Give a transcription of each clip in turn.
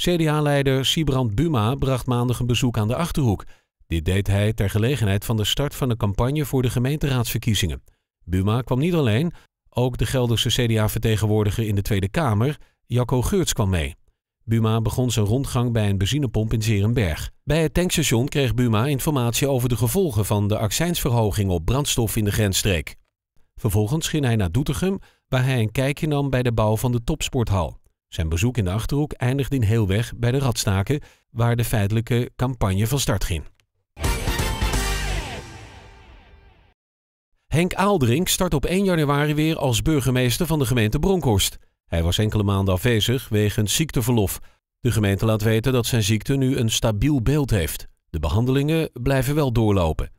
CDA-leider Sibrand Buma bracht maandag een bezoek aan de Achterhoek. Dit deed hij ter gelegenheid van de start van de campagne voor de gemeenteraadsverkiezingen. Buma kwam niet alleen, ook de Gelderse CDA-vertegenwoordiger in de Tweede Kamer, Jacco Geurts, kwam mee. Buma begon zijn rondgang bij een benzinepomp in Zerenberg. Bij het tankstation kreeg Buma informatie over de gevolgen van de accijnsverhoging op brandstof in de grensstreek. Vervolgens ging hij naar Doetinchem, waar hij een kijkje nam bij de bouw van de topsporthal. Zijn bezoek in de Achterhoek eindigt in Heelweg bij de Radstaken, waar de feitelijke campagne van start ging. Henk Aaldrink start op 1 januari weer als burgemeester van de gemeente Bronkhorst. Hij was enkele maanden afwezig wegens ziekteverlof. De gemeente laat weten dat zijn ziekte nu een stabiel beeld heeft. De behandelingen blijven wel doorlopen.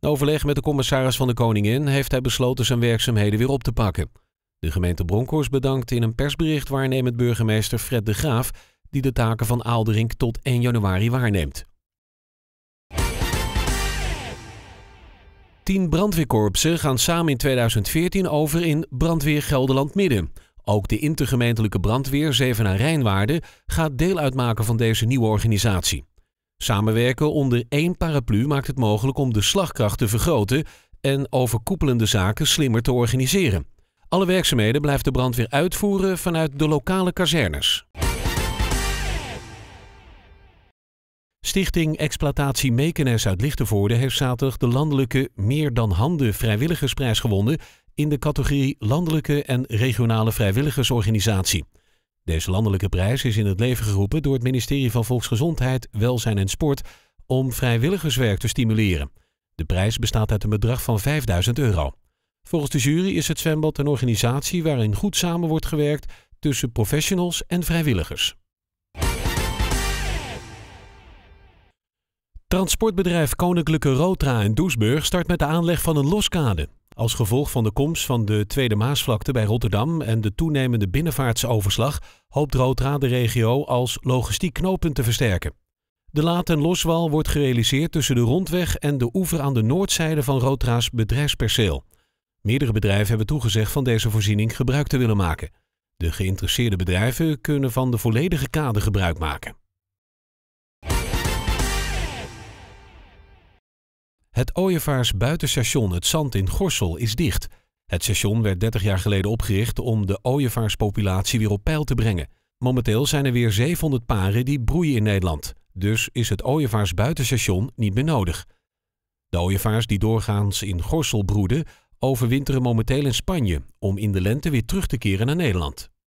Na overleg met de commissaris van de Koningin heeft hij besloten zijn werkzaamheden weer op te pakken. De gemeente Bronkhorst bedankt in een persbericht waarnemend burgemeester Fred de Graaf, die de taken van Aalderink tot 1 januari waarneemt. Tien brandweerkorpsen gaan samen in 2014 over in Brandweer Gelderland Midden. Ook de intergemeentelijke brandweer Zevenaar Rijnwaarde gaat deel uitmaken van deze nieuwe organisatie. Samenwerken onder één paraplu maakt het mogelijk om de slagkracht te vergroten en overkoepelende zaken slimmer te organiseren. Alle werkzaamheden blijft de brandweer uitvoeren vanuit de lokale kazernes. Stichting Exploitatie Mekenes uit Lichtenvoorde heeft zaterdag de landelijke Meer dan Handen Vrijwilligersprijs gewonnen in de categorie Landelijke en Regionale Vrijwilligersorganisatie. Deze landelijke prijs is in het leven geroepen door het ministerie van Volksgezondheid, Welzijn en Sport om vrijwilligerswerk te stimuleren. De prijs bestaat uit een bedrag van 5000 euro. Volgens de jury is het zwembad een organisatie waarin goed samen wordt gewerkt tussen professionals en vrijwilligers. Transportbedrijf Koninklijke Rotra in Doesburg start met de aanleg van een loskade. Als gevolg van de komst van de Tweede Maasvlakte bij Rotterdam en de toenemende binnenvaartsoverslag hoopt Rotra de regio als logistiek knooppunt te versterken. De Laat- en Loswal wordt gerealiseerd tussen de rondweg en de oever aan de noordzijde van Rotra's bedrijfsperceel. Meerdere bedrijven hebben toegezegd van deze voorziening gebruik te willen maken. De geïnteresseerde bedrijven kunnen van de volledige kade gebruik maken. Het Ooievaars buitenstation Het Zand in Gorsel is dicht. Het station werd 30 jaar geleden opgericht om de ooievaarspopulatie weer op peil te brengen. Momenteel zijn er weer 700 paren die broeien in Nederland. Dus is het Ooievaars buitenstation niet meer nodig. De ooievaars die doorgaans in Gorsel broeden, overwinteren momenteel in Spanje om in de lente weer terug te keren naar Nederland.